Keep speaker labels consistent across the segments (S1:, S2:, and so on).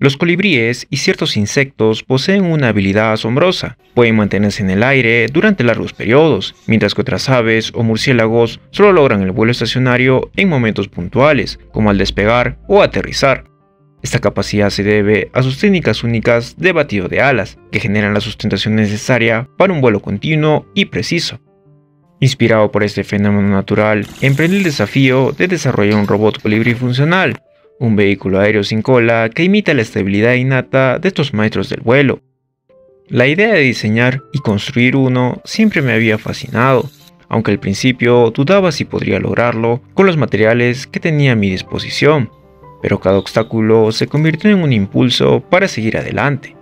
S1: Los colibríes y ciertos insectos poseen una habilidad asombrosa. Pueden mantenerse en el aire durante largos periodos, mientras que otras aves o murciélagos solo logran el vuelo estacionario en momentos puntuales, como al despegar o aterrizar. Esta capacidad se debe a sus técnicas únicas de batido de alas, que generan la sustentación necesaria para un vuelo continuo y preciso. Inspirado por este fenómeno natural, emprende el desafío de desarrollar un robot colibrí funcional un vehículo aéreo sin cola que imita la estabilidad innata de estos maestros del vuelo. La idea de diseñar y construir uno siempre me había fascinado, aunque al principio dudaba si podría lograrlo con los materiales que tenía a mi disposición, pero cada obstáculo se convirtió en un impulso para seguir adelante.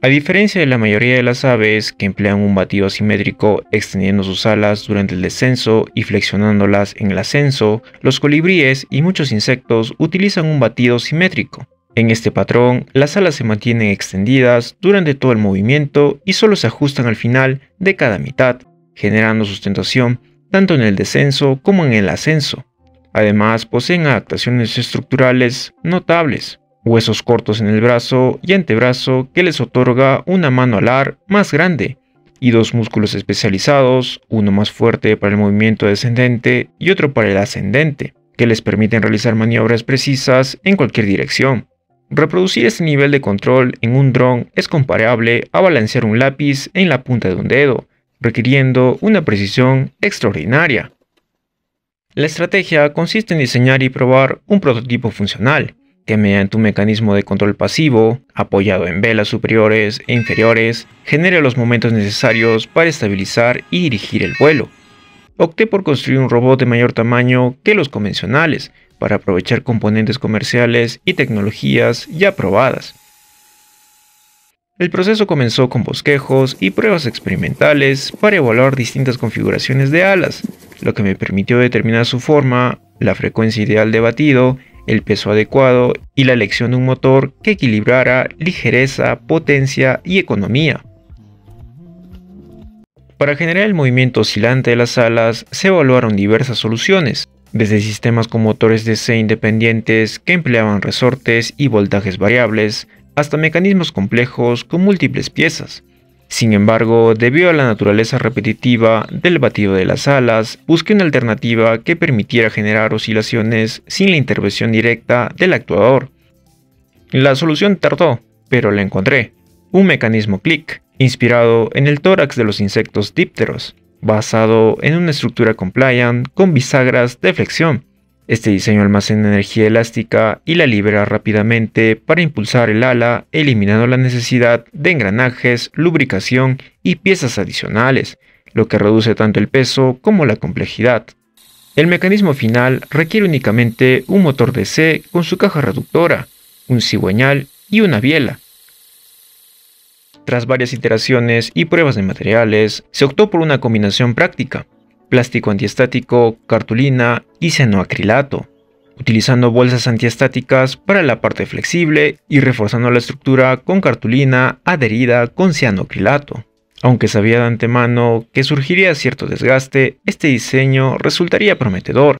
S1: A diferencia de la mayoría de las aves que emplean un batido asimétrico extendiendo sus alas durante el descenso y flexionándolas en el ascenso, los colibríes y muchos insectos utilizan un batido simétrico. En este patrón, las alas se mantienen extendidas durante todo el movimiento y solo se ajustan al final de cada mitad, generando sustentación tanto en el descenso como en el ascenso. Además, poseen adaptaciones estructurales notables, huesos cortos en el brazo y antebrazo que les otorga una mano alar más grande y dos músculos especializados, uno más fuerte para el movimiento descendente y otro para el ascendente, que les permiten realizar maniobras precisas en cualquier dirección. Reproducir este nivel de control en un dron es comparable a balancear un lápiz en la punta de un dedo, requiriendo una precisión extraordinaria. La estrategia consiste en diseñar y probar un prototipo funcional, que mediante un mecanismo de control pasivo, apoyado en velas superiores e inferiores, genera los momentos necesarios para estabilizar y dirigir el vuelo. Opté por construir un robot de mayor tamaño que los convencionales, para aprovechar componentes comerciales y tecnologías ya probadas. El proceso comenzó con bosquejos y pruebas experimentales para evaluar distintas configuraciones de alas, lo que me permitió determinar su forma, la frecuencia ideal de batido el peso adecuado y la elección de un motor que equilibrara ligereza, potencia y economía. Para generar el movimiento oscilante de las alas se evaluaron diversas soluciones, desde sistemas con motores DC independientes que empleaban resortes y voltajes variables, hasta mecanismos complejos con múltiples piezas. Sin embargo, debido a la naturaleza repetitiva del batido de las alas, busqué una alternativa que permitiera generar oscilaciones sin la intervención directa del actuador. La solución tardó, pero la encontré. Un mecanismo click, inspirado en el tórax de los insectos dípteros, basado en una estructura compliant con bisagras de flexión. Este diseño almacena energía elástica y la libera rápidamente para impulsar el ala, eliminando la necesidad de engranajes, lubricación y piezas adicionales, lo que reduce tanto el peso como la complejidad. El mecanismo final requiere únicamente un motor DC con su caja reductora, un cigüeñal y una biela. Tras varias iteraciones y pruebas de materiales, se optó por una combinación práctica, plástico antiestático, cartulina y cianoacrilato, utilizando bolsas antiestáticas para la parte flexible y reforzando la estructura con cartulina adherida con cianoacrilato. Aunque sabía de antemano que surgiría cierto desgaste, este diseño resultaría prometedor.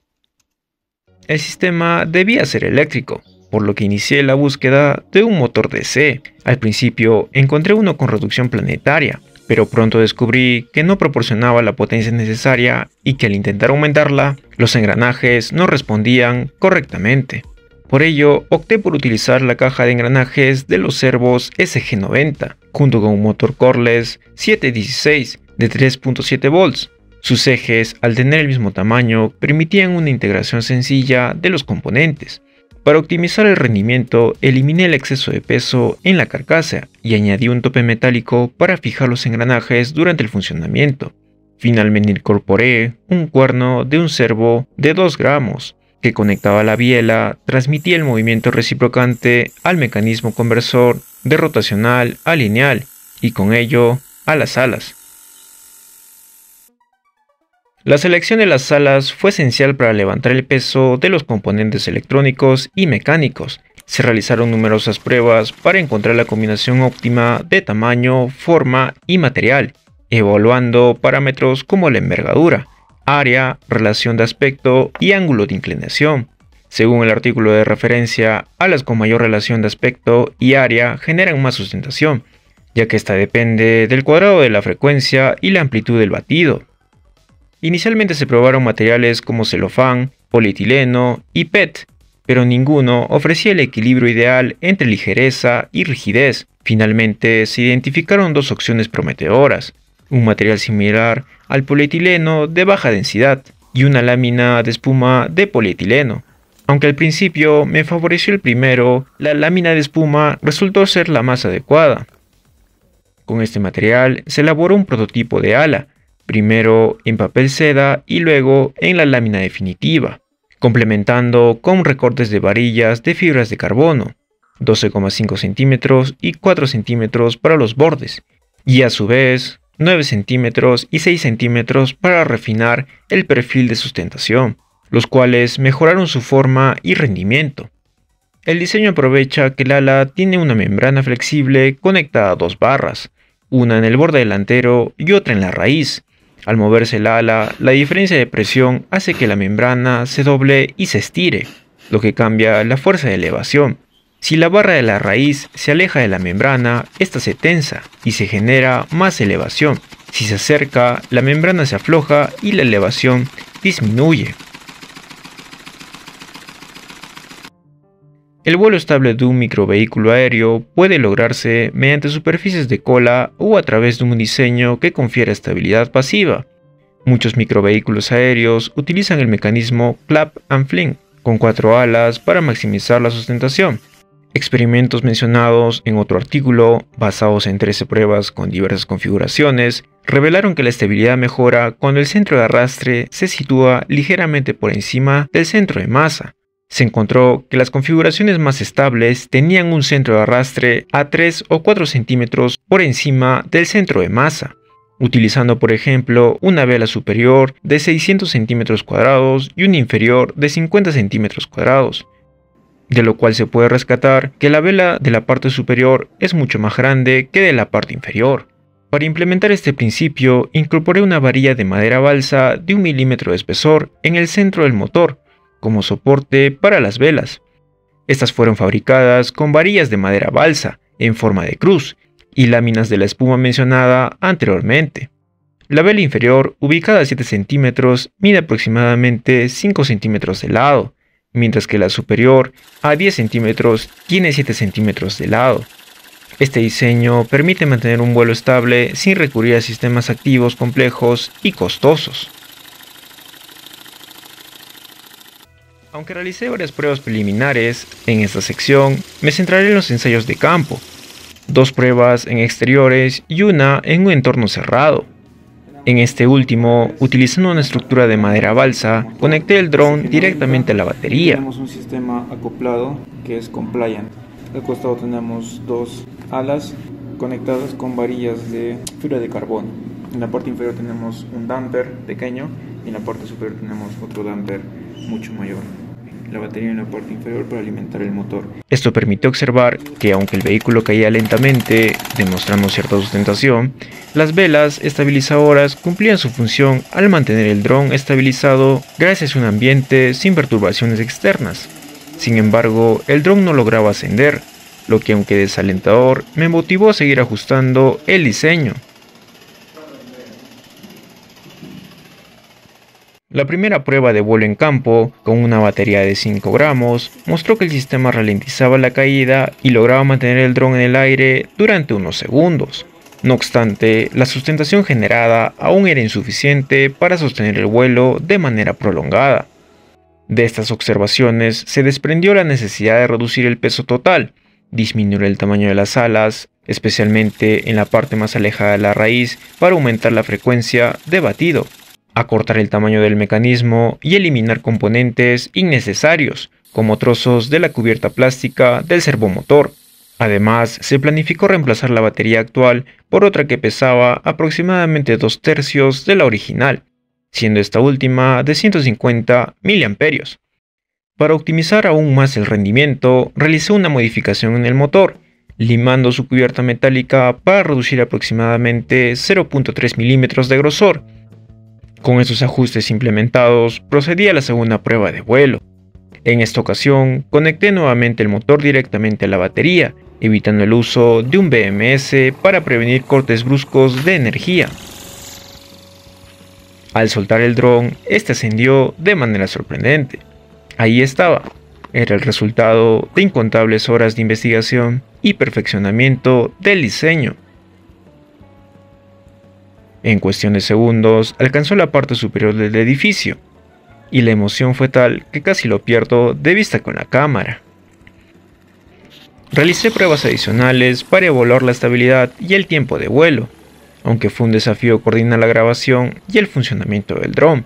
S1: El sistema debía ser eléctrico, por lo que inicié la búsqueda de un motor DC. Al principio encontré uno con reducción planetaria, pero pronto descubrí que no proporcionaba la potencia necesaria y que al intentar aumentarla, los engranajes no respondían correctamente. Por ello, opté por utilizar la caja de engranajes de los servos SG90, junto con un motor Corless 716 de 3.7 volts. Sus ejes, al tener el mismo tamaño, permitían una integración sencilla de los componentes, para optimizar el rendimiento, eliminé el exceso de peso en la carcasa y añadí un tope metálico para fijar los engranajes durante el funcionamiento. Finalmente incorporé un cuerno de un servo de 2 gramos que conectaba la biela, transmitía el movimiento reciprocante al mecanismo conversor de rotacional a lineal y con ello a las alas. La selección de las alas fue esencial para levantar el peso de los componentes electrónicos y mecánicos. Se realizaron numerosas pruebas para encontrar la combinación óptima de tamaño, forma y material, evaluando parámetros como la envergadura, área, relación de aspecto y ángulo de inclinación. Según el artículo de referencia, alas con mayor relación de aspecto y área generan más sustentación, ya que esta depende del cuadrado de la frecuencia y la amplitud del batido. Inicialmente se probaron materiales como celofán, polietileno y PET, pero ninguno ofrecía el equilibrio ideal entre ligereza y rigidez. Finalmente se identificaron dos opciones prometedoras, un material similar al polietileno de baja densidad y una lámina de espuma de polietileno. Aunque al principio me favoreció el primero, la lámina de espuma resultó ser la más adecuada. Con este material se elaboró un prototipo de ala, primero en papel seda y luego en la lámina definitiva, complementando con recortes de varillas de fibras de carbono, 12,5 centímetros y 4 centímetros para los bordes, y a su vez 9 centímetros y 6 centímetros para refinar el perfil de sustentación, los cuales mejoraron su forma y rendimiento. El diseño aprovecha que el ala tiene una membrana flexible conectada a dos barras, una en el borde delantero y otra en la raíz, al moverse el ala, la diferencia de presión hace que la membrana se doble y se estire, lo que cambia la fuerza de elevación. Si la barra de la raíz se aleja de la membrana, ésta se tensa y se genera más elevación. Si se acerca, la membrana se afloja y la elevación disminuye. El vuelo estable de un microvehículo aéreo puede lograrse mediante superficies de cola o a través de un diseño que confiera estabilidad pasiva. Muchos microvehículos aéreos utilizan el mecanismo clap and fling, con cuatro alas para maximizar la sustentación. Experimentos mencionados en otro artículo, basados en 13 pruebas con diversas configuraciones, revelaron que la estabilidad mejora cuando el centro de arrastre se sitúa ligeramente por encima del centro de masa. Se encontró que las configuraciones más estables tenían un centro de arrastre a 3 o 4 centímetros por encima del centro de masa, utilizando por ejemplo una vela superior de 600 centímetros cuadrados y una inferior de 50 centímetros cuadrados, de lo cual se puede rescatar que la vela de la parte superior es mucho más grande que de la parte inferior. Para implementar este principio, incorporé una varilla de madera balsa de un milímetro de espesor en el centro del motor como soporte para las velas. Estas fueron fabricadas con varillas de madera balsa en forma de cruz y láminas de la espuma mencionada anteriormente. La vela inferior, ubicada a 7 centímetros, mide aproximadamente 5 centímetros de lado, mientras que la superior, a 10 centímetros, tiene 7 centímetros de lado. Este diseño permite mantener un vuelo estable sin recurrir a sistemas activos complejos y costosos. Aunque realicé varias pruebas preliminares en esta sección, me centraré en los ensayos de campo. Dos pruebas en exteriores y una en un entorno cerrado. En este último, utilizando una estructura de madera balsa, conecté el dron directamente a la batería. Tenemos un sistema acoplado que es compliant. Al costado tenemos dos alas conectadas con varillas de fibra de carbón, En la parte inferior tenemos un damper pequeño y en la parte superior tenemos otro damper mucho mayor la batería en la parte inferior para alimentar el motor. Esto permitió observar que aunque el vehículo caía lentamente, demostrando cierta sustentación, las velas estabilizadoras cumplían su función al mantener el dron estabilizado gracias a un ambiente sin perturbaciones externas. Sin embargo, el dron no lograba ascender, lo que aunque desalentador, me motivó a seguir ajustando el diseño. La primera prueba de vuelo en campo, con una batería de 5 gramos, mostró que el sistema ralentizaba la caída y lograba mantener el dron en el aire durante unos segundos. No obstante, la sustentación generada aún era insuficiente para sostener el vuelo de manera prolongada. De estas observaciones se desprendió la necesidad de reducir el peso total, disminuir el tamaño de las alas, especialmente en la parte más alejada de la raíz, para aumentar la frecuencia de batido acortar el tamaño del mecanismo y eliminar componentes innecesarios, como trozos de la cubierta plástica del servomotor. Además, se planificó reemplazar la batería actual por otra que pesaba aproximadamente dos tercios de la original, siendo esta última de 150 miliamperios. Para optimizar aún más el rendimiento, realizó una modificación en el motor, limando su cubierta metálica para reducir aproximadamente 0.3 milímetros de grosor, con esos ajustes implementados, procedí a la segunda prueba de vuelo. En esta ocasión, conecté nuevamente el motor directamente a la batería, evitando el uso de un BMS para prevenir cortes bruscos de energía. Al soltar el dron, este ascendió de manera sorprendente. Ahí estaba, era el resultado de incontables horas de investigación y perfeccionamiento del diseño. En cuestión de segundos, alcanzó la parte superior del edificio, y la emoción fue tal que casi lo pierdo de vista con la cámara. Realicé pruebas adicionales para evaluar la estabilidad y el tiempo de vuelo, aunque fue un desafío coordinar la grabación y el funcionamiento del dron.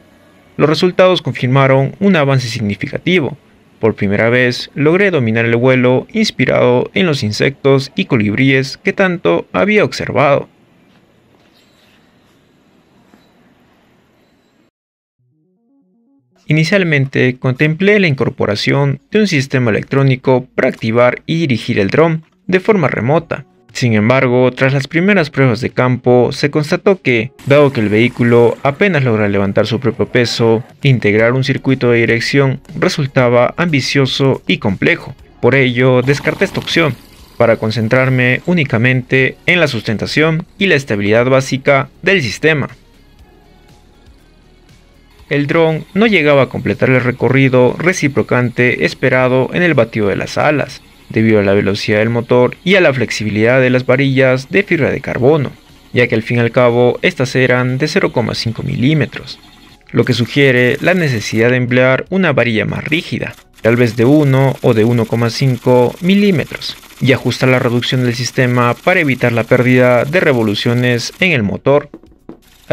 S1: Los resultados confirmaron un avance significativo. Por primera vez logré dominar el vuelo inspirado en los insectos y colibríes que tanto había observado. Inicialmente contemplé la incorporación de un sistema electrónico para activar y dirigir el dron de forma remota. Sin embargo, tras las primeras pruebas de campo, se constató que, dado que el vehículo apenas logra levantar su propio peso, integrar un circuito de dirección resultaba ambicioso y complejo. Por ello, descarté esta opción para concentrarme únicamente en la sustentación y la estabilidad básica del sistema. El dron no llegaba a completar el recorrido reciprocante esperado en el batido de las alas, debido a la velocidad del motor y a la flexibilidad de las varillas de fibra de carbono, ya que al fin y al cabo estas eran de 0,5 milímetros, lo que sugiere la necesidad de emplear una varilla más rígida, tal vez de 1 o de 1,5 milímetros, y ajustar la reducción del sistema para evitar la pérdida de revoluciones en el motor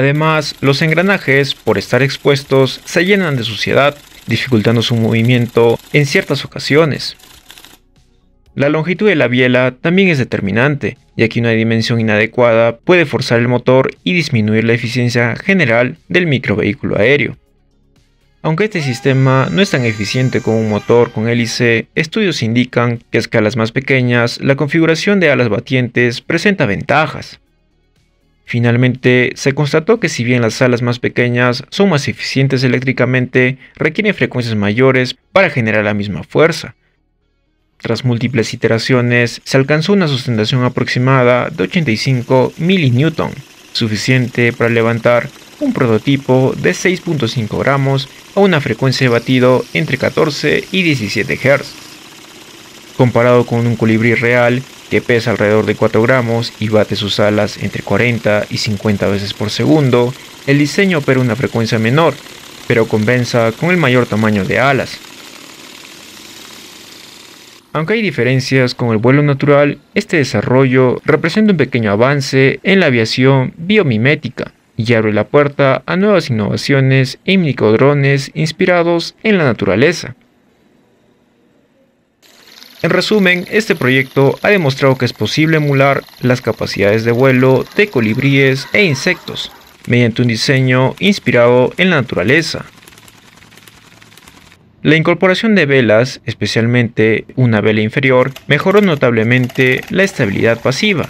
S1: Además, los engranajes, por estar expuestos, se llenan de suciedad, dificultando su movimiento en ciertas ocasiones. La longitud de la biela también es determinante, ya que una dimensión inadecuada puede forzar el motor y disminuir la eficiencia general del microvehículo aéreo. Aunque este sistema no es tan eficiente como un motor con hélice, estudios indican que a escalas más pequeñas la configuración de alas batientes presenta ventajas. Finalmente, se constató que si bien las alas más pequeñas son más eficientes eléctricamente, requieren frecuencias mayores para generar la misma fuerza. Tras múltiples iteraciones, se alcanzó una sustentación aproximada de 85 mN, suficiente para levantar un prototipo de 6.5 gramos a una frecuencia de batido entre 14 y 17 Hz. Comparado con un colibrí real, que pesa alrededor de 4 gramos y bate sus alas entre 40 y 50 veces por segundo, el diseño opera una frecuencia menor, pero convenza con el mayor tamaño de alas. Aunque hay diferencias con el vuelo natural, este desarrollo representa un pequeño avance en la aviación biomimética y abre la puerta a nuevas innovaciones en microdrones inspirados en la naturaleza. En resumen, este proyecto ha demostrado que es posible emular las capacidades de vuelo de colibríes e insectos mediante un diseño inspirado en la naturaleza. La incorporación de velas, especialmente una vela inferior, mejoró notablemente la estabilidad pasiva,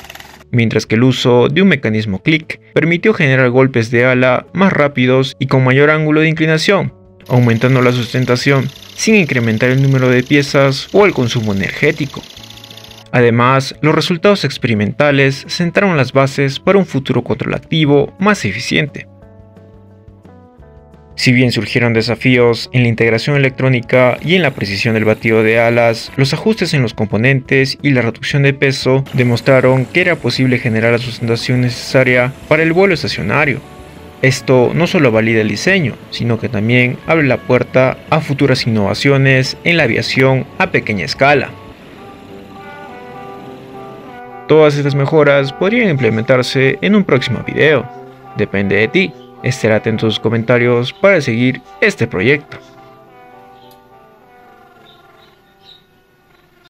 S1: mientras que el uso de un mecanismo clic permitió generar golpes de ala más rápidos y con mayor ángulo de inclinación, aumentando la sustentación sin incrementar el número de piezas o el consumo energético. Además, los resultados experimentales sentaron las bases para un futuro control activo más eficiente. Si bien surgieron desafíos en la integración electrónica y en la precisión del batido de alas, los ajustes en los componentes y la reducción de peso demostraron que era posible generar la sustentación necesaria para el vuelo estacionario. Esto no solo valida el diseño, sino que también abre la puerta a futuras innovaciones en la aviación a pequeña escala. Todas estas mejoras podrían implementarse en un próximo video. Depende de ti. Estar atento a sus comentarios para seguir este proyecto.